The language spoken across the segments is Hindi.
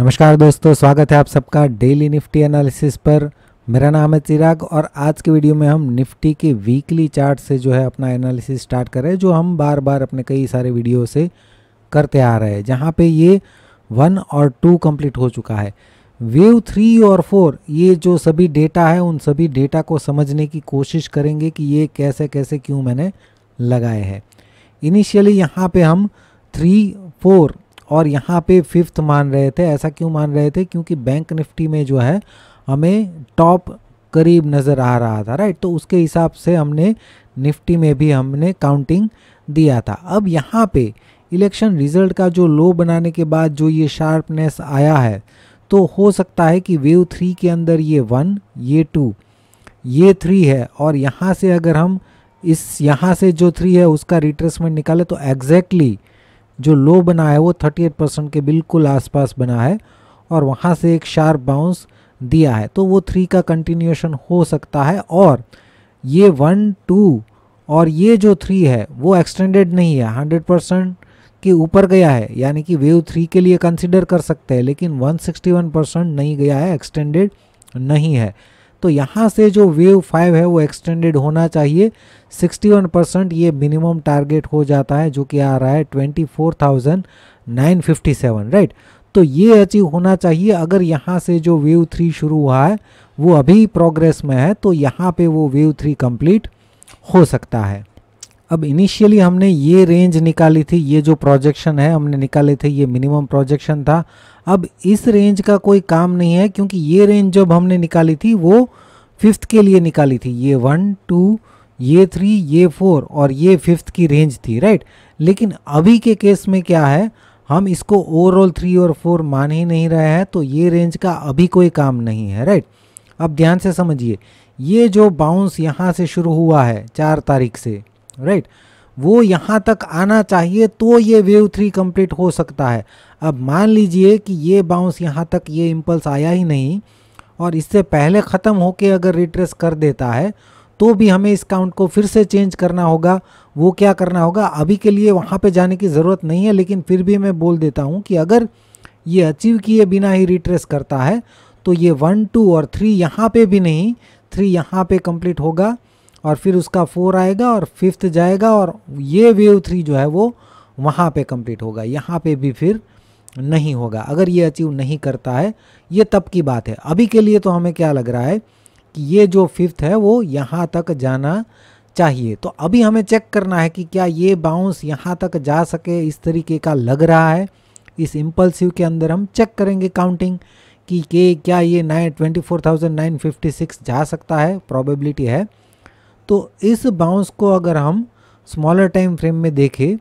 नमस्कार दोस्तों स्वागत है आप सबका डेली निफ्टी एनालिसिस पर मेरा नाम है चिराग और आज के वीडियो में हम निफ्टी के वीकली चार्ट से जो है अपना एनालिसिस स्टार्ट कर रहे हैं जो हम बार बार अपने कई सारे वीडियो से करते आ रहे हैं जहाँ पे ये वन और टू कंप्लीट हो चुका है वेव थ्री और फोर ये जो सभी डेटा है उन सभी डेटा को समझने की कोशिश करेंगे कि ये कैसे कैसे क्यों मैंने लगाए हैं इनिशियली यहाँ पर हम थ्री फोर और यहाँ पे फिफ्थ मान रहे थे ऐसा क्यों मान रहे थे क्योंकि बैंक निफ्टी में जो है हमें टॉप करीब नज़र आ रहा था राइट तो उसके हिसाब से हमने निफ्टी में भी हमने काउंटिंग दिया था अब यहाँ पे इलेक्शन रिजल्ट का जो लो बनाने के बाद जो ये शार्पनेस आया है तो हो सकता है कि वेव थ्री के अंदर ये वन ये टू ये थ्री है और यहाँ से अगर हम इस यहाँ से जो थ्री है उसका रिट्रेसमेंट निकाले तो एग्जैक्टली exactly जो लो बना है वो 38 परसेंट के बिल्कुल आसपास बना है और वहाँ से एक शार्प बाउंस दिया है तो वो थ्री का कंटिन्यूएशन हो सकता है और ये वन टू और ये जो थ्री है वो एक्सटेंडेड नहीं है हंड्रेड परसेंट के ऊपर गया है यानी कि वेव थ्री के लिए कंसिडर कर सकते हैं लेकिन 161 परसेंट नहीं गया है एक्सटेंडेड नहीं है तो यहाँ से जो वेव फाइव है वो एक्सटेंडेड होना चाहिए 61 परसेंट ये मिनिमम टारगेट हो जाता है जो कि आ रहा है 24,957 राइट तो ये अचीव होना चाहिए अगर यहाँ से जो वेव थ्री शुरू हुआ है वो अभी प्रोग्रेस में है तो यहाँ पे वो वेव थ्री कंप्लीट हो सकता है अब इनिशियली हमने ये रेंज निकाली थी ये जो प्रोजेक्शन है हमने निकाले थे ये मिनिमम प्रोजेक्शन था अब इस रेंज का कोई काम नहीं है क्योंकि ये रेंज जब हमने निकाली थी वो फिफ्थ के लिए निकाली थी ये वन टू ये थ्री ये फोर और ये फिफ्थ की रेंज थी राइट लेकिन अभी के केस में क्या है हम इसको ओवरऑल थ्री और फोर मान ही नहीं रहे हैं तो ये रेंज का अभी कोई काम नहीं है राइट अब ध्यान से समझिए ये जो बाउंस यहाँ से शुरू हुआ है चार तारीख से राइट वो यहाँ तक आना चाहिए तो ये वेव थ्री कंप्लीट हो सकता है अब मान लीजिए कि ये बाउंस यहाँ तक ये इम्पल्स आया ही नहीं और इससे पहले ख़त्म होके अगर रिट्रेस कर देता है तो भी हमें इस काउंट को फिर से चेंज करना होगा वो क्या करना होगा अभी के लिए वहाँ पे जाने की ज़रूरत नहीं है लेकिन फिर भी मैं बोल देता हूँ कि अगर ये अचीव किए बिना ही रिट्रेस करता है तो ये वन टू और थ्री यहाँ पर भी नहीं थ्री यहाँ पर कम्प्लीट होगा और फिर उसका फोर आएगा और फिफ्थ जाएगा और ये वेव थ्री जो है वो वहाँ पे कंप्लीट होगा यहाँ पे भी फिर नहीं होगा अगर ये अचीव नहीं करता है ये तब की बात है अभी के लिए तो हमें क्या लग रहा है कि ये जो फिफ्थ है वो यहाँ तक जाना चाहिए तो अभी हमें चेक करना है कि क्या ये बाउंस यहाँ तक जा सके इस तरीके का लग रहा है इस इम्पल्सिव के अंदर हम चेक करेंगे काउंटिंग कि के क्या ये nine twenty four thousand nine fifty six जा सकता है प्रॉबेबिलिटी है तो इस बाउंस को अगर हम स्मॉलर टाइम फ्रेम में देखें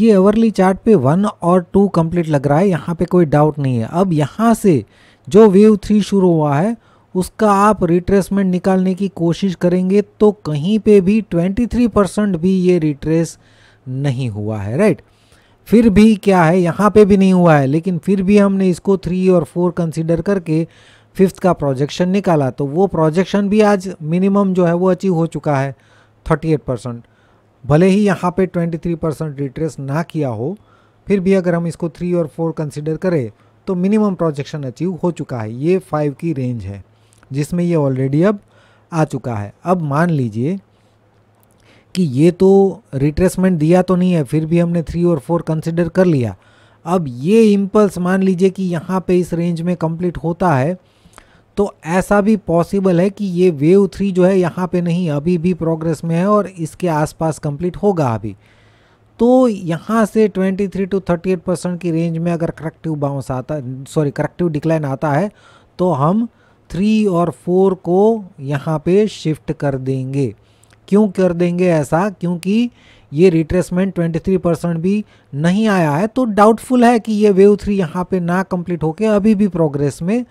ये एवरली चार्ट पे वन और टू कंप्लीट लग रहा है यहाँ पे कोई डाउट नहीं है अब यहाँ से जो वेव थ्री शुरू हुआ है उसका आप रिट्रेसमेंट निकालने की कोशिश करेंगे तो कहीं पे भी 23 परसेंट भी ये रिट्रेस नहीं हुआ है राइट फिर भी क्या है यहाँ पे भी नहीं हुआ है लेकिन फिर भी हमने इसको थ्री और फोर कंसिडर करके फिफ्थ का प्रोजेक्शन निकाला तो वो प्रोजेक्शन भी आज मिनिमम जो है वो अचीव हो चुका है 38 परसेंट भले ही यहाँ पे 23 परसेंट रिट्रेस ना किया हो फिर भी अगर हम इसको थ्री और फोर कंसिडर करें तो मिनिमम प्रोजेक्शन अचीव हो चुका है ये फाइव की रेंज है जिसमें ये ऑलरेडी अब आ चुका है अब मान लीजिए कि ये तो रिट्रेसमेंट दिया तो नहीं है फिर भी हमने थ्री और फोर कंसिडर कर लिया अब ये इम्पल्स मान लीजिए कि यहाँ पे इस रेंज में कंप्लीट होता है तो ऐसा भी पॉसिबल है कि ये वेव थ्री जो है यहाँ पे नहीं अभी भी प्रोग्रेस में है और इसके आसपास कंप्लीट होगा अभी तो यहाँ से 23 टू थर्टी परसेंट की रेंज में अगर करेक्टिव बाउंस आता सॉरी करेक्टिव डिक्लाइन आता है तो हम थ्री और फोर को यहाँ पे शिफ्ट कर देंगे क्यों कर देंगे ऐसा क्योंकि ये रिट्रेसमेंट 23 परसेंट भी नहीं आया है तो डाउटफुल है कि ये वेव थ्री यहाँ पे ना कंप्लीट होके अभी भी प्रोग्रेस में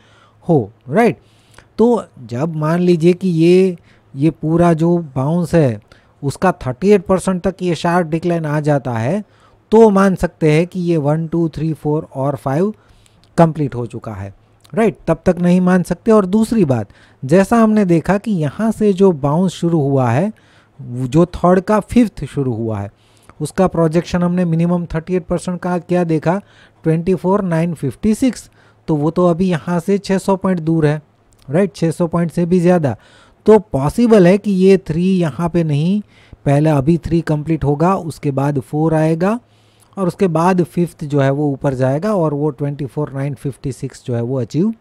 हो राइट तो जब मान लीजिए कि ये ये पूरा जो बाउंस है उसका 38 परसेंट तक ये शार्प डिक्लाइन आ जाता है तो मान सकते हैं कि ये वन टू थ्री फोर और फाइव कंप्लीट हो चुका है राइट right, तब तक नहीं मान सकते और दूसरी बात जैसा हमने देखा कि यहाँ से जो बाउंस शुरू हुआ है जो थर्ड का फिफ्थ शुरू हुआ है उसका प्रोजेक्शन हमने मिनिमम 38 परसेंट का क्या देखा 24956 तो वो तो अभी यहाँ से 600 पॉइंट दूर है राइट 600 पॉइंट से भी ज़्यादा तो पॉसिबल है कि ये थ्री यहाँ पे नहीं पहले अभी थ्री कंप्लीट होगा उसके बाद फोर आएगा और उसके बाद फिफ्थ जो है वो ऊपर जाएगा और वो twenty four nine fifty six जो है वो अचीव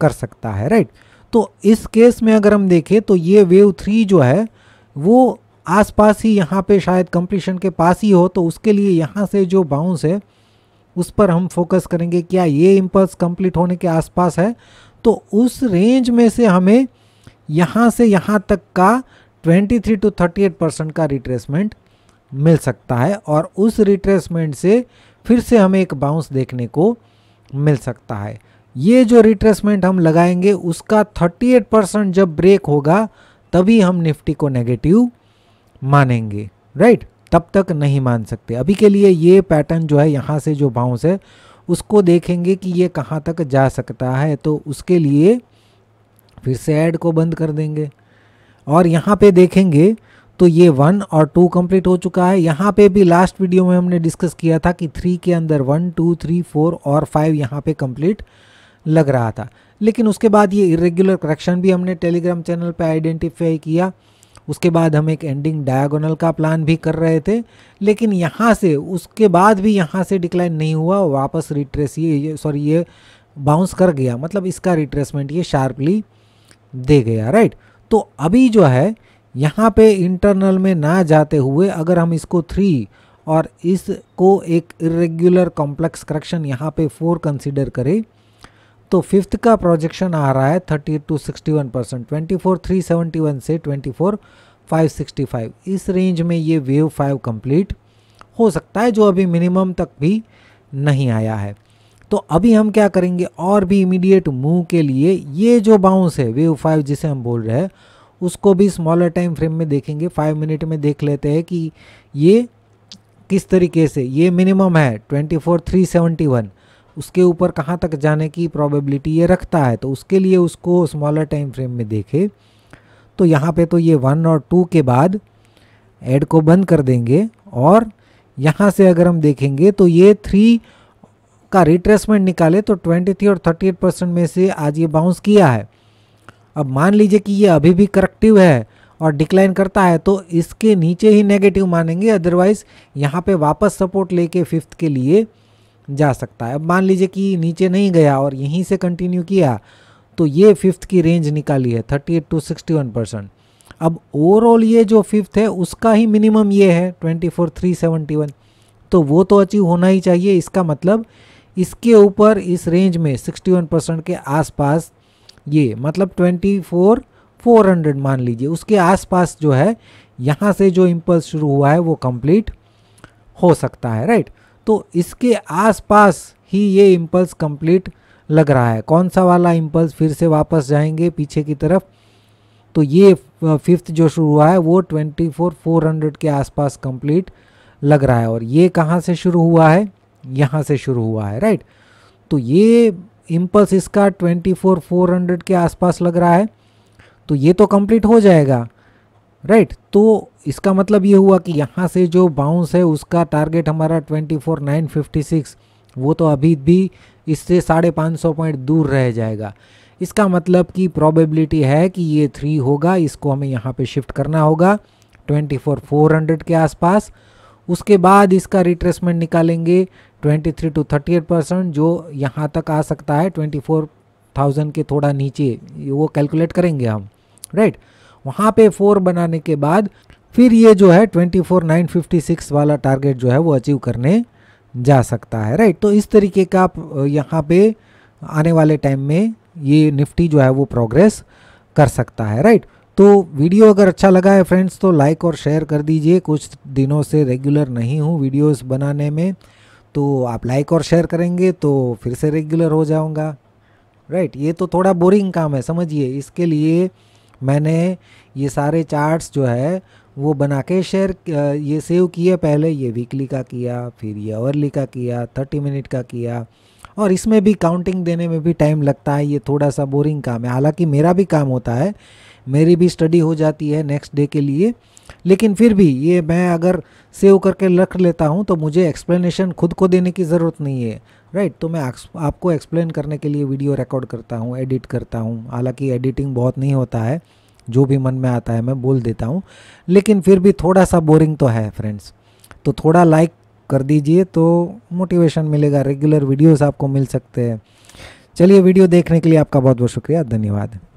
कर सकता है राइट तो इस केस में अगर हम देखें तो ये वेव थ्री जो है वो आसपास ही यहाँ पे शायद कंप्लीशन के पास ही हो तो उसके लिए यहाँ से जो बाउंस है उस पर हम फोकस करेंगे क्या ये इम्पल्स कंप्लीट होने के आसपास है तो उस रेंज में से हमें यहाँ से यहाँ तक का 23 टू 38 परसेंट का रिट्रेसमेंट मिल सकता है और उस रिट्रेसमेंट से फिर से हमें एक बाउंस देखने को मिल सकता है ये जो रिट्रेसमेंट हम लगाएंगे उसका 38 परसेंट जब ब्रेक होगा तभी हम निफ्टी को नेगेटिव मानेंगे राइट तब तक नहीं मान सकते अभी के लिए ये पैटर्न जो है यहाँ से जो बाउंस है उसको देखेंगे कि ये कहाँ तक जा सकता है तो उसके लिए फिर से ऐड को बंद कर देंगे और यहाँ पे देखेंगे तो ये वन और टू कंप्लीट हो चुका है यहाँ पे भी लास्ट वीडियो में हमने डिस्कस किया था कि थ्री के अंदर वन टू थ्री फोर और फाइव यहाँ पे कंप्लीट लग रहा था लेकिन उसके बाद ये इरेगुलर करेक्शन भी हमने टेलीग्राम चैनल पे आइडेंटिफाई किया उसके बाद हम एक एंडिंग डायगोनल का प्लान भी कर रहे थे लेकिन यहाँ से उसके बाद भी यहाँ से डिक्लाइन नहीं हुआ वापस रिट्रेस ये सॉरी ये बाउंस कर गया मतलब इसका रिट्रेसमेंट ये शार्पली दे गया राइट तो अभी जो है यहाँ पे इंटरनल में ना जाते हुए अगर हम इसको थ्री और इसको एक इरेगुलर कॉम्प्लेक्स करेक्शन यहाँ पे फोर कंसिडर करें तो फिफ्थ का प्रोजेक्शन आ रहा है thirty two sixty one percent twenty four three seventy one से twenty four five sixty five इस रेंज में ये वेव फाइव कंप्लीट हो सकता है जो अभी मिनिमम तक भी नहीं आया है तो अभी हम क्या करेंगे और भी इमीडिएट मूव के लिए ये जो बाउंस है वेव फाइव जिसे हम बोल रहे हैं उसको भी स्मॉलर टाइम फ्रेम में देखेंगे फाइव मिनट में देख लेते हैं कि ये किस तरीके से ये मिनिमम है twenty four three seventy one उसके ऊपर कहाँ तक जाने की प्रॉबेबिलिटी ये रखता है तो उसके लिए उसको स्मॉलर टाइम फ्रेम में देखे तो यहाँ पे तो ये वन और टू के बाद ऐड को बंद कर देंगे और यहाँ से अगर हम देखेंगे तो ये थ्री का रिट्रेसमेंट निकाले तो ट्वेंटी थ्री और थर्टी एट परसेंट में से आज ये बाउंस किया है अब मान लीजिए कि ये अभी भी करेक्टिव है और डिक्लाइन करता है तो इसके नीचे ही नेगेटिव मानेंगे अदरवाइज़ यहाँ पे वापस सपोर्ट लेके फिफ्थ के लिए जा सकता है अब मान लीजिए कि नीचे नहीं गया और यहीं से कंटिन्यू किया तो ये फिफ्थ की रेंज निकाली है thirty eight two sixty one percent अब ओवरऑल ये जो फिफ्थ है उसका ही मिनिमम ये है twenty four three seventy one तो वो तो अचीव होना ही चाहिए इसका मतलब इसके ऊपर इस रेंज में सिक्सटी वन परसेंट के आसपास ये मतलब ट्वेंटी फोर फोर हंड्रेड मान लीजिए उसके आसपास जो है यहाँ से जो इम्पल्स शुरू हुआ है वो कंप्लीट हो सकता है राइट right? तो इसके आसपास ही ये इम्पल्स कंप्लीट लग रहा है कौन सा वाला इम्पल्स फिर से वापस जाएंगे पीछे की तरफ तो ये फिफ्थ जो शुरू हुआ है वो ट्वेंटी फोर फोर हंड्रेड के आसपास कंप्लीट लग रहा है और ये कहाँ से शुरू हुआ है यहाँ से शुरू हुआ है राइट तो ये इम्पल्स इसका ट्वेंटी फोर फोर हंड्रेड के आसपास लग रहा है तो ये तो कंप्लीट हो जाएगा राइट तो इसका मतलब ये हुआ कि यहाँ से जो बाउंस है उसका टारगेट हमारा twenty four nine fifty six वो तो अभी भी इससे साढ़े पाँच सौ पॉइंट दूर रह जाएगा इसका मतलब कि प्रोबेबिलिटी है कि ये थ्री होगा इसको हमें यहाँ पे शिफ्ट करना होगा ट्वेंटी फोर फोर हंड्रेड के आसपास उसके बाद इसका रिट्रेसमेंट निकालेंगे twenty three two thirty eight percent जो यहाँ तक आ सकता है ट्वेंटी फोर थाउजेंड के थोड़ा नीचे वो कैलकुलेट करेंगे हम राइट वहाँ पे फोर बनाने के बाद फिर ये जो है 24956 वाला टारगेट जो है वो अचीव करने जा सकता है राइट तो इस तरीके का आप यहाँ पे आने वाले टाइम में ये निफ्टी जो है वो प्रोग्रेस कर सकता है राइट तो वीडियो अगर अच्छा लगा है फ्रेंड्स तो लाइक और शेयर कर दीजिए कुछ दिनों से रेगुलर नहीं हूँ वीडियोस बनाने में तो आप लाइक और शेयर करेंगे तो फिर से रेगुलर हो जाऊँगा राइट ये तो थोड़ा बोरिंग काम है समझिए इसके लिए मैंने ये सारे चार्ट्स जो है वो बना के शेयर ये सेव किया पहले ये वीकली का किया फिर ये आवरली का किया थर्टी मिनट का किया और इसमें भी काउंटिंग देने में भी टाइम लगता है ये थोड़ा सा बोरिंग काम है हालांकि मेरा भी काम होता है मेरी भी स्टडी हो जाती है नेक्स्ट डे के लिए लेकिन फिर भी ये मैं अगर सेव करके रख लेता हूँ तो मुझे एक्सप्लेनेशन खुद को देने की ज़रूरत नहीं है राइट तो मैं आपको एक्सप्लेन करने के लिए वीडियो रिकॉर्ड करता हूँ एडिट करता हूँ हालांकि एडिटिंग बहुत नहीं होता है जो भी मन में आता है मैं बोल देता हूँ लेकिन फिर भी थोड़ा सा बोरिंग तो है फ्रेंड्स तो थोड़ा लाइक कर दीजिए तो मोटिवेशन मिलेगा रेगुलर वीडियोस आपको मिल सकते हैं चलिए वीडियो देखने के लिए आपका बहुत बहुत शुक्रिया धन्यवाद